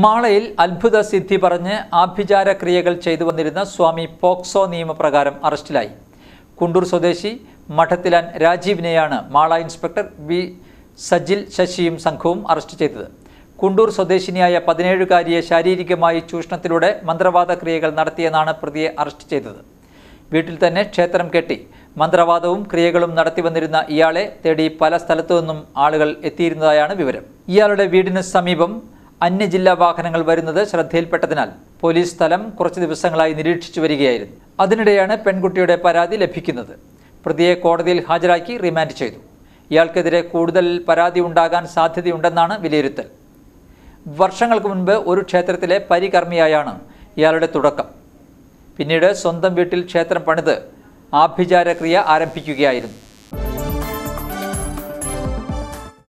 മാളയിൽ അത്ഭുത സിദ്ധി പറഞ്ഞ് ആഭിചാര ക്രിയകൾ ചെയ്തു വന്നിരുന്ന സ്വാമി പോക്സോ നിയമപ്രകാരം അറസ്റ്റിലായി കുണ്ടൂർ സ്വദേശി മഠത്തിലാൻ രാജീവിനെയാണ് മാള ഇൻസ്പെക്ടർ വി സജിൽ ശശിയും സംഘവും അറസ്റ്റ് ചെയ്തത് കുണ്ടൂർ സ്വദേശിനിയായ പതിനേഴുകാരിയെ ശാരീരികമായി ചൂഷണത്തിലൂടെ മന്ത്രവാദ ക്രിയകൾ നടത്തിയെന്നാണ് പ്രതിയെ അറസ്റ്റ് ചെയ്തത് വീട്ടിൽ തന്നെ ക്ഷേത്രം കെട്ടി മന്ത്രവാദവും ക്രിയകളും നടത്തി വന്നിരുന്ന ഇയാളെ തേടി പല സ്ഥലത്തു നിന്നും ആളുകൾ എത്തിയിരുന്നതായാണ് വിവരം ഇയാളുടെ വീടിന് സമീപം അന്യജില്ലാ വാഹനങ്ങൾ വരുന്നത് ശ്രദ്ധയിൽപ്പെട്ടതിനാൽ പോലീസ് സ്ഥലം കുറച്ച് ദിവസങ്ങളായി നിരീക്ഷിച്ചു വരികയായിരുന്നു അതിനിടെയാണ് പെൺകുട്ടിയുടെ പരാതി ലഭിക്കുന്നത് പ്രതിയെ കോടതിയിൽ ഹാജരാക്കി റിമാൻഡ് ചെയ്തു ഇയാൾക്കെതിരെ കൂടുതൽ പരാതി ഉണ്ടാകാൻ സാധ്യതയുണ്ടെന്നാണ് വിലയിരുത്തൽ വർഷങ്ങൾക്ക് മുൻപ് ഒരു ക്ഷേത്രത്തിലെ പരികർമ്മിയായാണ് ഇയാളുടെ തുടക്കം പിന്നീട് സ്വന്തം വീട്ടിൽ ക്ഷേത്രം പണിത് ആഭിചാരക്രിയ ആരംഭിക്കുകയായിരുന്നു